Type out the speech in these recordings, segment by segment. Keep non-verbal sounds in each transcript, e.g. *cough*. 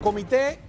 El Comité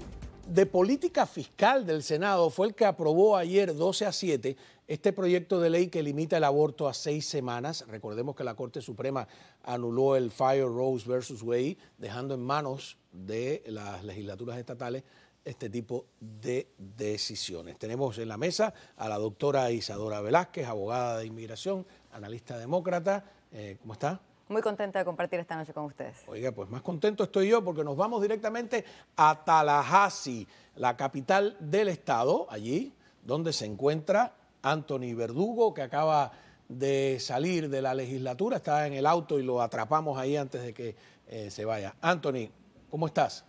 de Política Fiscal del Senado fue el que aprobó ayer 12 a 7 este proyecto de ley que limita el aborto a seis semanas. Recordemos que la Corte Suprema anuló el Fire Rose versus Way, dejando en manos de las legislaturas estatales este tipo de decisiones. Tenemos en la mesa a la doctora Isadora Velázquez, abogada de inmigración, analista demócrata. Eh, ¿Cómo está? Muy contenta de compartir esta noche con ustedes. Oiga, pues más contento estoy yo porque nos vamos directamente a Tallahassee, la capital del estado, allí donde se encuentra Anthony Verdugo, que acaba de salir de la legislatura, está en el auto y lo atrapamos ahí antes de que eh, se vaya. Anthony, ¿cómo estás?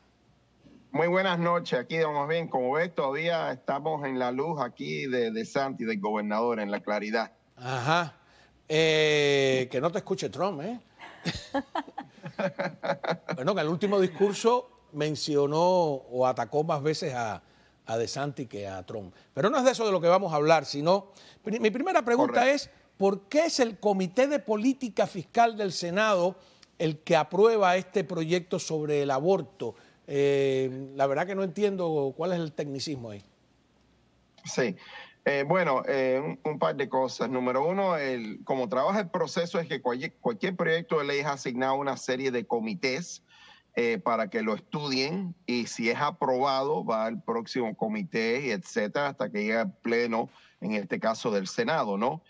Muy buenas noches, aquí vamos bien, como ves todavía estamos en la luz aquí de, Santi, del gobernador, en la claridad. Ajá, eh, que no te escuche Trump, ¿eh? *laughs* bueno, que en el último discurso mencionó o atacó más veces a, De Santi que a Trump. Pero no es de eso de lo que vamos a hablar, sino. Mi primera pregunta es: ¿por qué es el Comité de Política Fiscal del Senado el que aprueba este proyecto sobre el aborto? Eh, la verdad que no entiendo cuál es el tecnicismo ahí. Sí, eh, bueno, eh, un, par de cosas. Número uno, el, como trabaja el proceso es que cualquier, proyecto de ley es asignado una serie de comités eh, para que lo estudien y si es aprobado va al próximo comité, etcétera, hasta que llegue al pleno, en este caso del Senado, ¿no?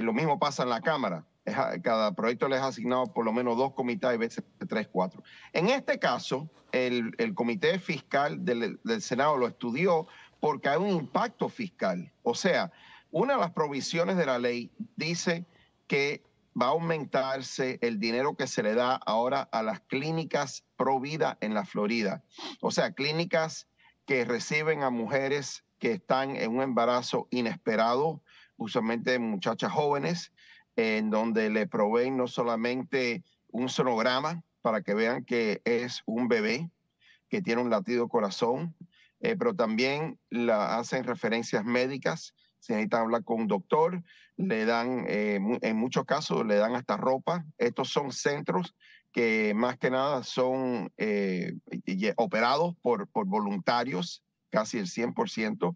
lo mismo pasa en la Cámara. cada proyecto le ha asignado por lo menos dos comités, a veces tres, cuatro. En este caso, el, comité fiscal del Senado lo estudió porque hay un impacto fiscal. O sea, una de las provisiones de la ley dice que va a aumentarse el dinero que se le da ahora a las clínicas pro vida en la Florida. O sea, clínicas que reciben a mujeres que están en un embarazo inesperado, usualmente muchachas jóvenes, en donde le proveen no solamente un sonograma para que vean que es un bebé que tiene un latido corazón, eh, pero también hacen referencias médicas, se necesita hablar con un doctor, le dan, eh, en muchos casos le dan hasta ropa. Estos son centros que más que nada son eh, operados por, voluntarios, casi el 100%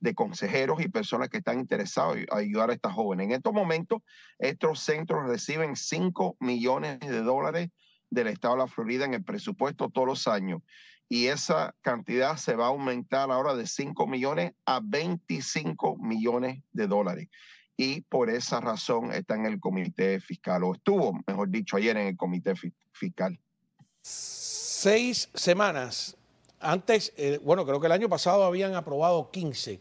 de consejeros y personas que están interesados en ayudar a estas jóvenes. En estos momentos, estos centros reciben 5 millones de dólares del Estado de la Florida en el presupuesto todos los años y esa cantidad se va a aumentar ahora de 5 millones a 25 millones de dólares. Y por esa razón está en el comité fiscal, o estuvo, mejor dicho, ayer en el comité fiscal. Seis semanas. Antes, eh, bueno, creo que el año pasado habían aprobado 15.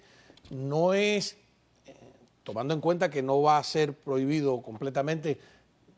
No es, eh, tomando en cuenta que no va a ser prohibido completamente,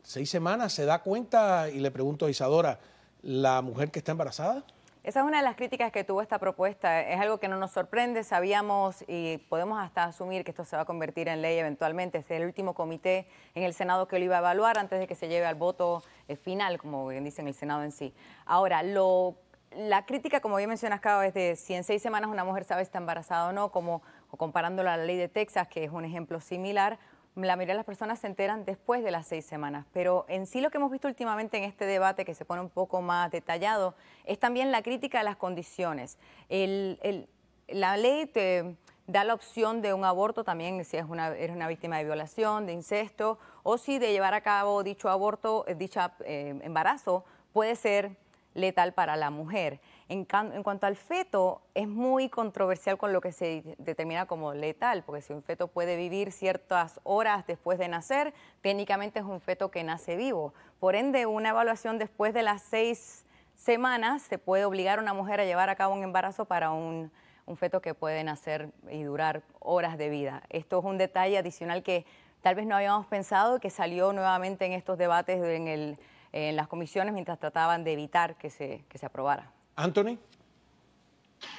seis semanas, ¿se da cuenta? Y le pregunto a Isadora, ¿la mujer que está embarazada? Esa es una de las críticas que tuvo esta propuesta. Es algo que no nos sorprende, sabíamos y podemos hasta asumir que esto se va a convertir en ley eventualmente. Este es el último comité en el Senado que lo iba a evaluar antes de que se lleve al voto eh, final, como bien dicen el Senado en sí. Ahora, la crítica, como bien mencionas, cada vez de si en seis semanas una mujer sabe si está embarazada o no, como o a la ley de Texas, que es un ejemplo similar, la mayoría de las personas se enteran después de las seis semanas, pero en sí lo que hemos visto últimamente en este debate, que se pone un poco más detallado, es también la crítica a las condiciones. la ley te da la opción de un aborto también si es una, eres una víctima de violación, de incesto, o si de llevar a cabo dicho aborto, eh, dicha eh, embarazo, puede ser letal para la mujer. En, en, cuanto al feto, es muy controversial con lo que se determina como letal, porque si un feto puede vivir ciertas horas después de nacer, técnicamente es un feto que nace vivo. Por ende, una evaluación después de las seis semanas se puede obligar a una mujer a llevar a cabo un embarazo para un, un feto que puede nacer y durar horas de vida. Esto es un detalle adicional que tal vez no habíamos pensado y que salió nuevamente en estos debates en el en las comisiones mientras trataban de evitar que se, se aprobara. Anthony.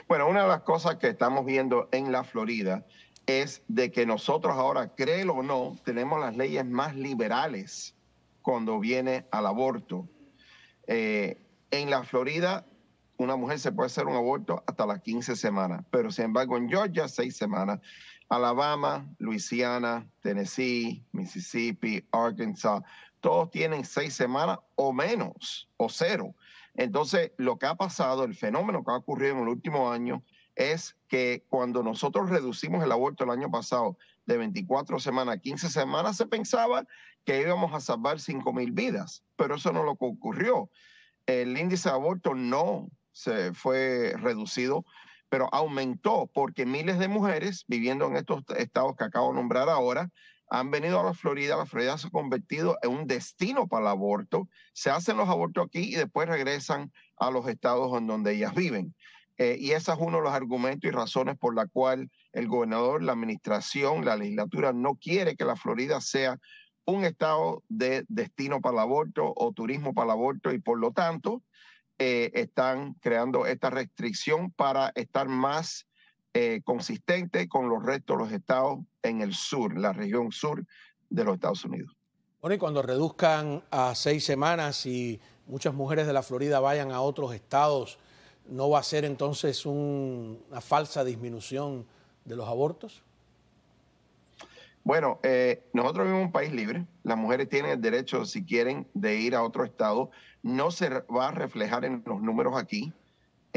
Bueno, una de las cosas que estamos viendo en la Florida es de que nosotros ahora, créelo o no, tenemos las leyes más liberales cuando viene al aborto. Eh, en la Florida, una mujer se puede hacer un aborto hasta las 15 semanas, pero sin embargo en Georgia, 6 semanas. Alabama, Luisiana, Tennessee, Mississippi, Arkansas, todos tienen seis semanas o menos, o cero. Entonces, lo que ha pasado, el fenómeno que ha ocurrido en el último año, es que cuando nosotros reducimos el aborto el año pasado de 24 semanas a 15 semanas, se pensaba que íbamos a salvar 5 mil vidas, pero eso no lo que ocurrió. El índice de aborto no se fue reducido, pero aumentó porque miles de mujeres viviendo en estos estados que acabo de nombrar ahora han venido a la Florida, la Florida se ha convertido en un destino para el aborto, se hacen los abortos aquí y después regresan a los estados en donde ellas viven. Eh, y ese es uno de los argumentos y razones por la cual el gobernador, la administración, la legislatura no quiere que la Florida sea un estado de destino para el aborto o turismo para el aborto y por lo tanto eh, están creando esta restricción para estar más eh, consistente con los restos de los estados en el sur, la región sur de los Estados Unidos. Bueno, y cuando reduzcan a seis semanas y muchas mujeres de la Florida vayan a otros estados, ¿no va a ser entonces una falsa disminución de los abortos? Bueno, eh, nosotros vivimos en un país libre. Las mujeres tienen el derecho, si quieren, de ir a otro estado. No se va a reflejar en los números aquí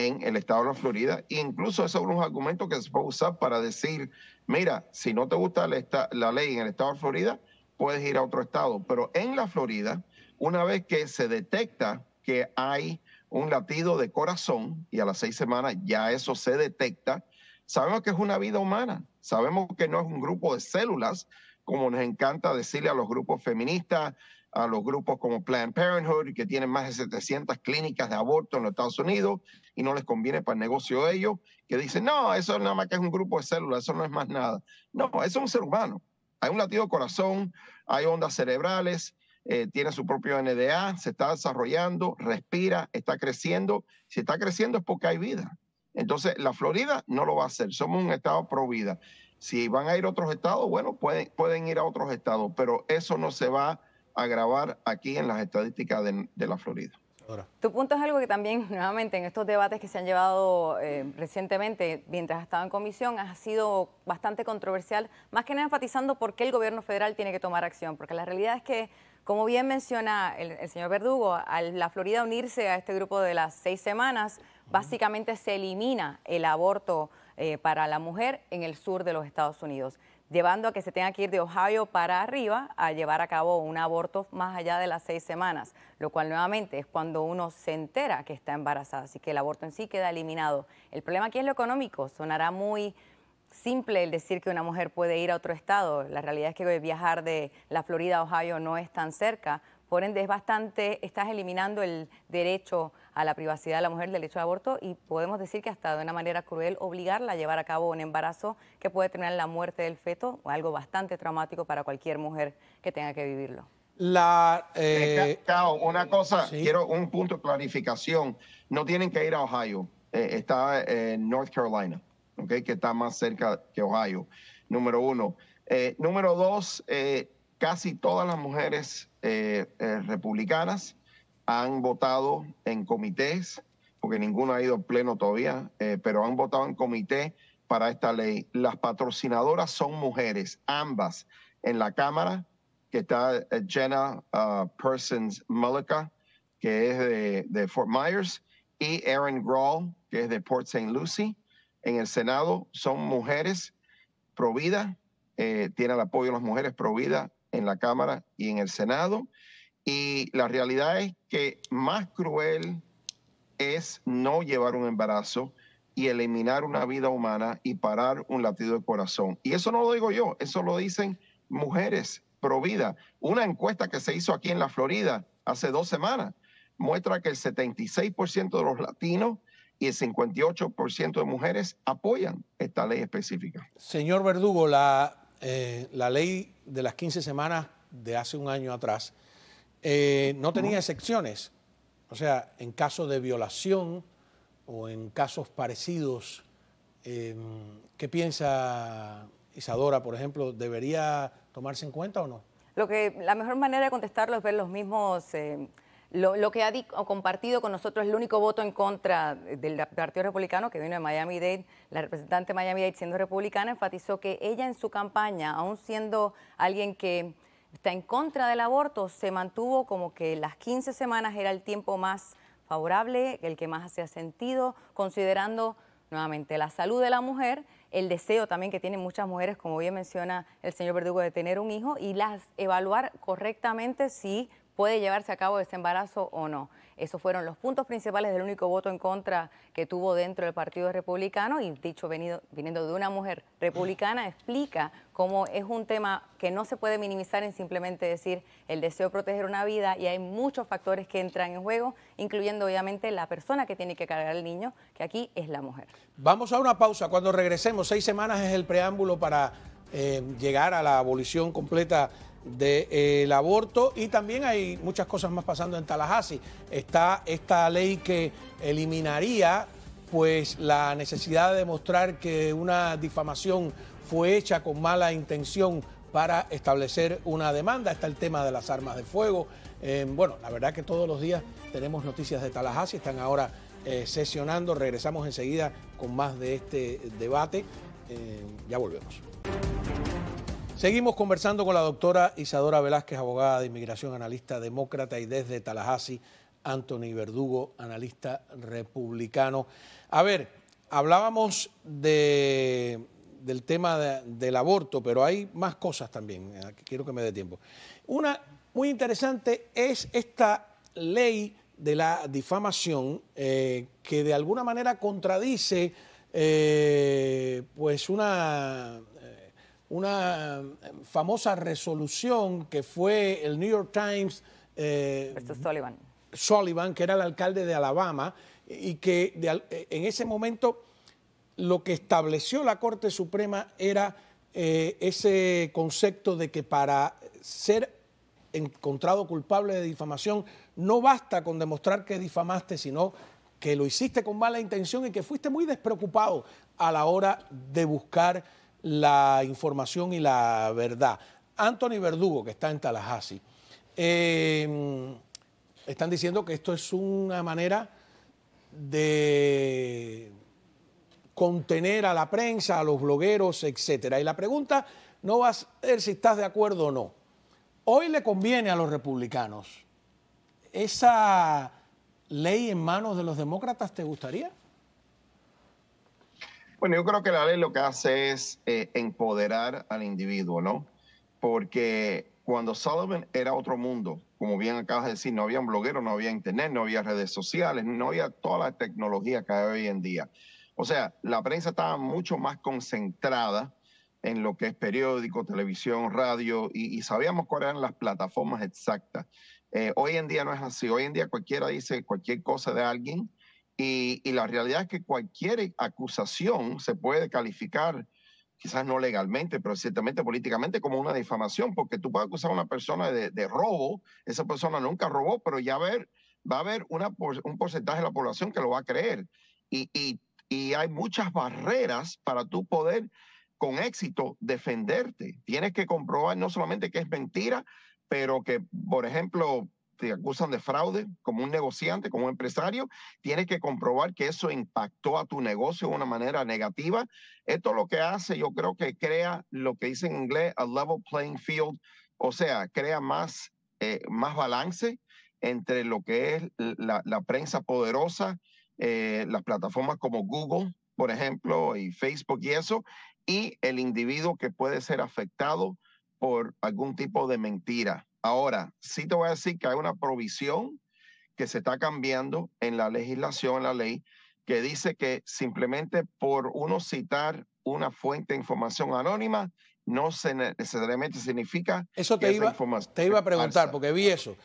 en el estado de la Florida. incluso esos es un argumentos que se puede usar para decir, mira, si no te gusta la, ley en el estado de Florida, puedes ir a otro estado. Pero en la Florida, una vez que se detecta que hay un latido de corazón, y a las seis semanas ya eso se detecta, sabemos que es una vida humana, sabemos que no es un grupo de células, como nos encanta decirle a los grupos feministas, a los grupos como Planned Parenthood, que tienen más de 700 clínicas de aborto en los Estados Unidos y no les conviene para el negocio de ellos, que dicen, no, eso nada más que es un grupo de células, eso no es más nada. No, eso es un ser humano. Hay un latido de corazón, hay ondas cerebrales, eh, tiene su propio NDA, se está desarrollando, respira, está creciendo. Si está creciendo es porque hay vida. Entonces, la Florida no lo va a hacer. Somos un estado pro vida. Si van a ir a otros estados, bueno, pueden, pueden ir a otros estados, pero eso no se va a grabar aquí en las estadísticas de, la Florida. Ahora. Tu punto es algo que también, *laughs* nuevamente, en estos debates que se han llevado eh, recientemente, mientras estado en comisión, ha sido bastante controversial, más que nada enfatizando por qué el gobierno federal tiene que tomar acción, porque la realidad es que, como bien menciona el, señor Verdugo, al la Florida unirse a este grupo de las seis semanas, básicamente se elimina el aborto eh, para la mujer en el sur de los Estados Unidos llevando a que se tenga que ir de Ohio para arriba a llevar a cabo un aborto más allá de las seis semanas, lo cual nuevamente es cuando uno se entera que está embarazada, así que el aborto en sí queda eliminado. El problema aquí es lo económico, sonará muy simple el decir que una mujer puede ir a otro estado, la realidad es que viajar de la Florida a Ohio no es tan cerca, por ende, es bastante, estás eliminando el derecho a la privacidad de la mujer, del derecho de aborto, y podemos decir que hasta de una manera cruel obligarla a llevar a cabo un embarazo que puede terminar la muerte del feto, algo bastante traumático para cualquier mujer que tenga que vivirlo. La, eh, eh, una cosa, quiero un punto de clarificación. No tienen que ir a Ohio, eh, está en North Carolina, okay, que está más cerca que Ohio, número uno. número dos, eh, casi todas las mujeres eh, eh, republicanas han votado en comités, porque ninguno ha ido a pleno todavía, eh, pero han votado en comité para esta ley. Las patrocinadoras son mujeres, ambas. En la Cámara, que está Jenna uh, Persons Mullica, que es de, Fort Myers, y Erin Grawl, que es de Port St. Lucie. En el Senado son mujeres Provida tiene el apoyo de las mujeres Provida en la Cámara y en el Senado. Y la realidad es que más cruel es no llevar un embarazo y eliminar una vida humana y parar un latido de corazón. Y eso no lo digo yo, eso lo dicen mujeres pro vida. Una encuesta que se hizo aquí en la Florida hace dos semanas muestra que el 76% de los latinos y el 58% de mujeres apoyan esta ley específica. Señor Verdugo, la eh, la ley de las 15 semanas de hace un año atrás eh, no tenía excepciones. O sea, en caso de violación o en casos parecidos, em, ¿qué piensa Isadora, por ejemplo? ¿Debería tomarse en cuenta o no? Lo que la mejor manera de contestarlo es ver los mismos em, lo, que ha compartido con nosotros el único voto en contra del Partido Republicano que vino de Miami-Dade, la representante de Miami-Dade siendo republicana, enfatizó que ella en su campaña, aún siendo alguien que está en contra del aborto, se mantuvo como que las 15 semanas era el tiempo más favorable, el que más hacía sentido, considerando nuevamente la salud de la mujer, el deseo también que tienen muchas mujeres, como bien menciona el señor Verdugo, de tener un hijo y las evaluar correctamente si puede llevarse a cabo ese embarazo o no. Esos fueron los puntos principales del único voto en contra que tuvo dentro del Partido Republicano y dicho venido, viniendo de una mujer republicana explica cómo es un tema que no se puede minimizar en simplemente decir el deseo de proteger una vida y hay muchos factores que entran en juego, incluyendo obviamente la persona que tiene que cargar al niño, que aquí es la mujer. Vamos a una pausa, cuando regresemos, seis semanas es el preámbulo para eh, llegar a la abolición completa del aborto y también hay muchas cosas más pasando en Tallahassee. Está esta ley que eliminaría pues la necesidad de demostrar que una difamación fue hecha con mala intención para establecer una demanda. Está el tema de las armas de fuego. Eh, bueno, la verdad que todos los días tenemos noticias de Tallahassee, están ahora eh, sesionando. Regresamos enseguida con más de este debate. Eh, ya volvemos. Seguimos conversando con la doctora Isadora Velázquez, abogada de inmigración, analista demócrata y desde Tallahassee, Anthony Verdugo, analista republicano. A ver, hablábamos del tema del aborto, pero hay más cosas también, eh, quiero que me dé tiempo. Una muy interesante es esta ley de la difamación eh, que de alguna manera contradice eh, pues una una em, famosa resolución que fue el New York Times. es eh, Sullivan. Sullivan, que era el alcalde de Alabama, y que eh, en ese momento lo que estableció la Corte Suprema era eh, ese concepto de que para ser encontrado culpable de difamación no basta con demostrar que difamaste, sino que lo hiciste con mala intención y que fuiste muy despreocupado a la hora de buscar la información y la verdad. Anthony Verdugo, que está en Tallahassee, em, están diciendo que esto es una manera de contener a la prensa, a los blogueros, etc. Y la pregunta no va a ser si estás de acuerdo o no. Hoy le conviene a los republicanos esa ley en manos de los demócratas, ¿te gustaría? Bueno, yo creo que la ley lo que hace es eh, empoderar al individuo, ¿no? Porque cuando Sullivan era otro mundo, como bien acabas de decir, no había un bloguero, no había internet, no había redes sociales, no había toda la tecnología que hay hoy en día. O sea, la prensa estaba mucho más concentrada en lo que es periódico, televisión, radio, y, sabíamos cuáles eran las plataformas exactas. Eh, hoy en día no es así. Hoy en día cualquiera dice cualquier cosa de alguien y, la realidad es que cualquier acusación se puede calificar, quizás no legalmente, pero ciertamente políticamente, como una difamación, porque tú puedes acusar a una persona de, robo, esa persona nunca robó, pero ya ver, va a haber un porcentaje de la población que lo va a creer. Y, y hay muchas barreras para tú poder con éxito defenderte. Tienes que comprobar no solamente que es mentira, pero que, por ejemplo, te acusan de fraude como un negociante, como un empresario, tienes que comprobar que eso impactó a tu negocio de una manera negativa. Esto lo que hace, yo creo que crea lo que dice en inglés, a level playing field, o sea, crea más, eh, más balance entre lo que es la, prensa poderosa, eh, las plataformas como Google, por ejemplo, y Facebook y eso, y el individuo que puede ser afectado por algún tipo de mentira. Ahora, sí te voy a decir que hay una provisión que se está cambiando en la legislación, en la ley, que dice que simplemente por uno citar una fuente de información anónima, no se necesariamente significa eso te iba te iba a preguntar porque vi eso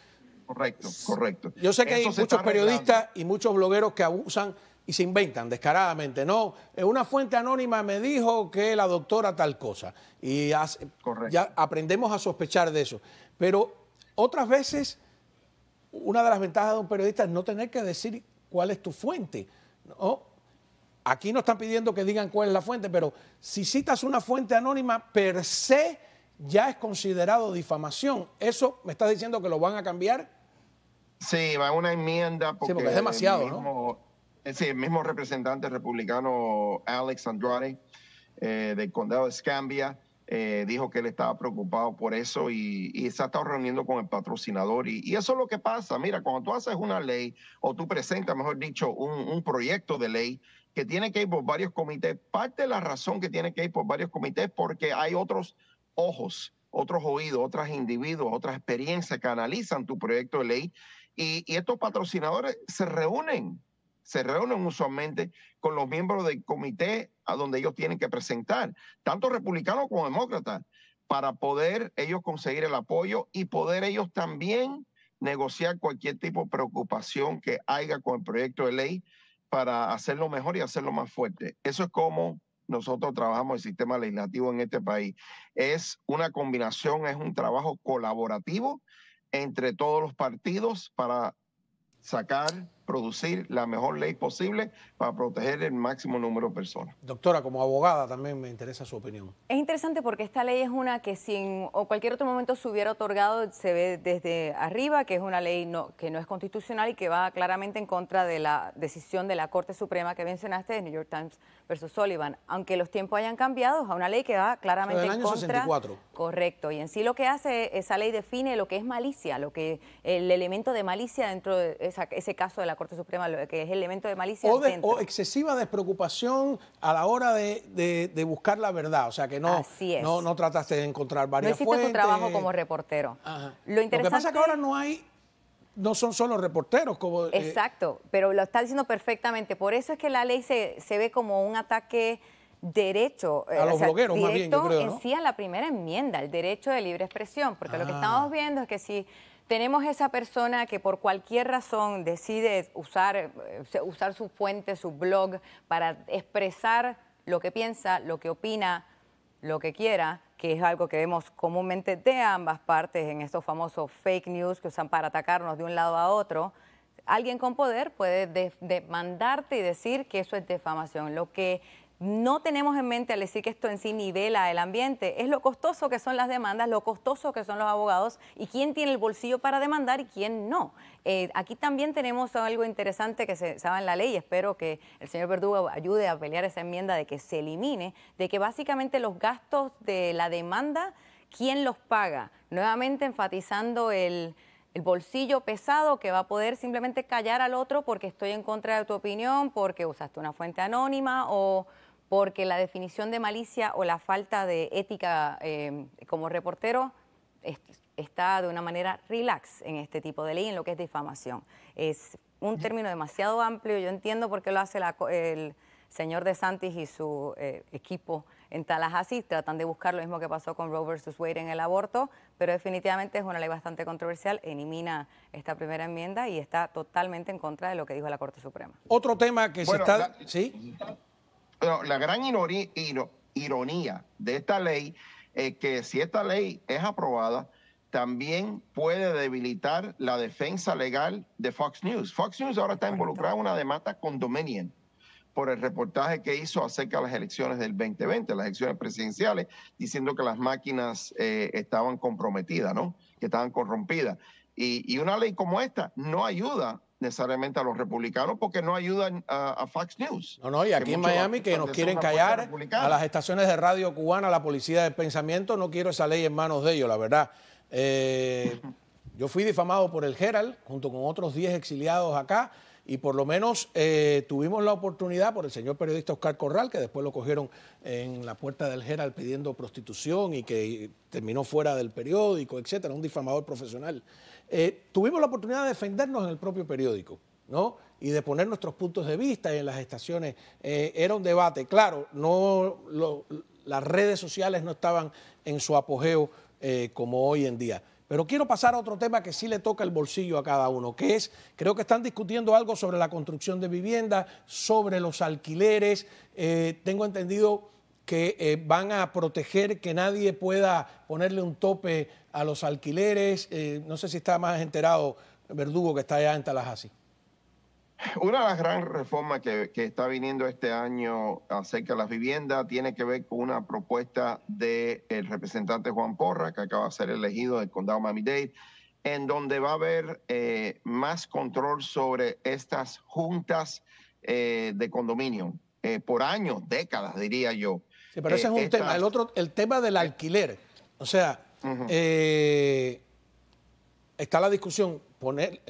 correcto correcto yo sé que hay muchos periodistas y muchos blogueros que abusan y se inventan descaradamente no eh, una fuente anónima me dijo que la doctora tal cosa y ya aprendemos a sospechar de eso pero otras veces, una de las ventajas de un periodista es no tener que decir cuál es tu fuente. ¿no? Aquí no están pidiendo que digan cuál es la fuente, pero si citas una fuente anónima, per se ya es considerado difamación. ¿Eso me estás diciendo que lo van a cambiar? Sí, va a una enmienda porque, sí, porque es demasiado, ¿no? Eh, sí, el mismo representante republicano Alex Andrade eh, del condado de Scambia. Eh, dijo que él estaba preocupado por eso y, se ha estado reuniendo con el patrocinador. Y, eso es lo que pasa. Mira, cuando tú haces una ley o tú presentas, mejor dicho, un, proyecto de ley que tiene que ir por varios comités, parte de la razón que tiene que ir por varios comités porque hay otros ojos, otros oídos, otras individuos, otras experiencias que analizan tu proyecto de ley. y estos patrocinadores se reúnen se reúnen usualmente con los miembros del comité a donde ellos tienen que presentar, tanto republicanos como demócratas, para poder ellos conseguir el apoyo y poder ellos también negociar cualquier tipo de preocupación que haya con el proyecto de ley para hacerlo mejor y hacerlo más fuerte. Eso es como nosotros trabajamos el sistema legislativo en este país. Es una combinación, es un trabajo colaborativo entre todos los partidos para sacar producir la mejor ley posible para proteger el máximo número de personas. Doctora, como abogada también me interesa su opinión. Es interesante porque esta ley es una que sin o cualquier otro momento se hubiera otorgado, se ve desde arriba, que es una ley no, que no es constitucional y que va claramente en contra de la decisión de la Corte Suprema que mencionaste, de New York Times versus Sullivan. Aunque los tiempos hayan cambiado, a una ley que va claramente en contra. en año 64. Correcto. Y en sí lo que hace, esa ley define lo que es malicia, lo que el elemento de malicia dentro de ese caso de la Corte Suprema, lo que es elemento de malicia. O, excesiva despreocupación a la hora de, buscar la verdad, o sea que no, no, trataste de encontrar varias no tu trabajo como reportero. Lo, interesante... que pasa es que ahora no hay no son solo reporteros. Como, eh, Exacto, pero lo está diciendo perfectamente. Por eso es que la ley se, se ve como un ataque derecho eh, a los blogueros, en sí a la primera enmienda, el derecho de libre expresión, porque lo que ah. estamos viendo es que si tenemos esa persona que por cualquier razón decide usar, eh, usar su fuente, su blog, para expresar lo que piensa, lo que opina, lo que quiera, que es algo que vemos comúnmente de ambas partes en estos famosos fake news que usan para atacarnos de un lado a otro, alguien con poder puede demandarte y decir que eso es defamación. Lo que no tenemos en mente al decir que esto en sí nivela el ambiente, es lo costoso que son las demandas, lo costoso que son los abogados y quién tiene el bolsillo para demandar y quién no. Eh, aquí también tenemos algo interesante que se sabe en la ley, espero que el señor Verdugo ayude a pelear esa enmienda de que se elimine, de que básicamente los gastos de la demanda, ¿quién los paga? Nuevamente enfatizando el bolsillo pesado que va a poder simplemente callar al otro porque estoy en contra de tu opinión, porque usaste una fuente anónima o porque la definición de malicia o la falta de ética em, como reportero está de una manera relax en este tipo de ley, en lo que es difamación. Es un término demasiado amplio, yo entiendo por qué lo hace el señor De Santis y su eh, equipo en Tallahassee, tratan de buscar lo mismo que pasó con Roe vs. Wade en el aborto, pero definitivamente es una ley bastante controversial, elimina esta primera enmienda y está totalmente en contra de lo que dijo la Corte Suprema. Otro tema que se está... ¿Sí? Pero la gran ironía de esta ley es que si esta ley es aprobada, también puede debilitar la defensa legal de Fox News. Fox News ahora está involucrada en una demanda con Dominion por el reportaje que hizo acerca de las elecciones del 2020, las elecciones presidenciales, diciendo que las máquinas eh, estaban comprometidas, ¿no? Que estaban corrompidas. Y, y, una ley como esta no ayuda necesariamente a los republicanos porque no ayudan a, Fox News. No, no, y aquí en Miami que nos quieren callar a las estaciones de radio cubana, a la policía del pensamiento, no quiero esa ley en manos de ellos, la verdad. Eh, yo fui difamado por el Herald junto con otros 10 exiliados acá y por lo menos eh, tuvimos la oportunidad por el señor periodista Oscar Corral, que después lo cogieron en la puerta del Herald pidiendo prostitución y que terminó fuera del periódico, etcétera, un difamador profesional. Eh, tuvimos la oportunidad de defendernos en el propio periódico, ¿no? Y de poner nuestros puntos de vista en las estaciones. Eh, era un debate, claro, no las redes sociales no estaban en su apogeo eh, como hoy en día. Pero quiero pasar a otro tema que sí le toca el bolsillo a cada uno, que es, creo que están discutiendo algo sobre la construcción de viviendas, sobre los alquileres. tengo entendido que eh, van a proteger que nadie pueda ponerle un tope a los alquileres. Eh, no sé si está más enterado Verdugo que está allá en Tallahassee. Una de las grandes reformas que, está viniendo este año acerca de las viviendas tiene que ver con una propuesta del representante Juan Porra, que acaba de ser elegido del condado Miami-Dade, en donde va a haber eh, más control sobre estas juntas de condominio. por años, décadas, diría yo, Sí, pero ese es un eh, tema. Eh, el otro, el tema del alquiler. O sea, eh, está la discusión, poner,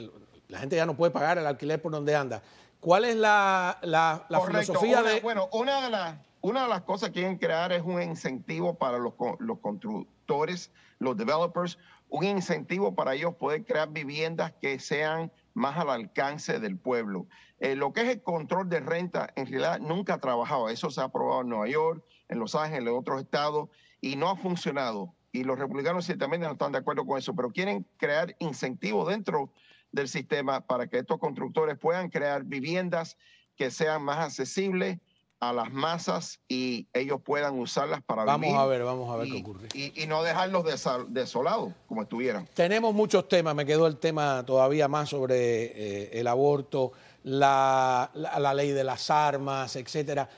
la gente ya no puede pagar el alquiler por donde anda. ¿Cuál es la, la, filosofía de...? Bueno, una de, las, una de las cosas que quieren crear es un incentivo para los, constructores, los developers, un incentivo para ellos poder crear viviendas que sean más al alcance del pueblo. lo que es el control de renta, en realidad nunca ha trabajado. Eso se ha aprobado en Nueva York, en Los Ángeles, en otros estados, y no ha funcionado. Y los republicanos ciertamente no están de acuerdo con eso, pero quieren crear incentivos dentro del sistema para que estos constructores puedan crear viviendas que sean más accesibles a las masas y ellos puedan usarlas para vivir. Vamos a ver, vamos a ver qué ocurre. Y, no dejarlos desolados como estuvieran. Tenemos muchos temas, me quedó el tema todavía más sobre eh, el aborto, la, la, ley de las armas, etcétera.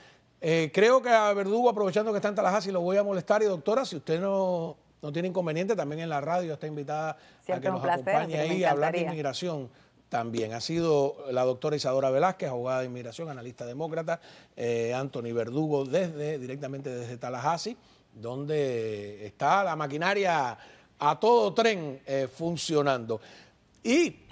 Eh, creo que a Verdugo, aprovechando que está en Tallahassee, lo voy a molestar. Y doctora, si usted no, tiene inconveniente, también en la radio está invitada a que nos acompañe ahí a hablar de inmigración también. Ha sido la doctora Isadora Velázquez, abogada de inmigración, analista demócrata, eh, Anthony Verdugo desde, directamente desde Tallahassee, donde está la maquinaria a todo tren eh, funcionando. Y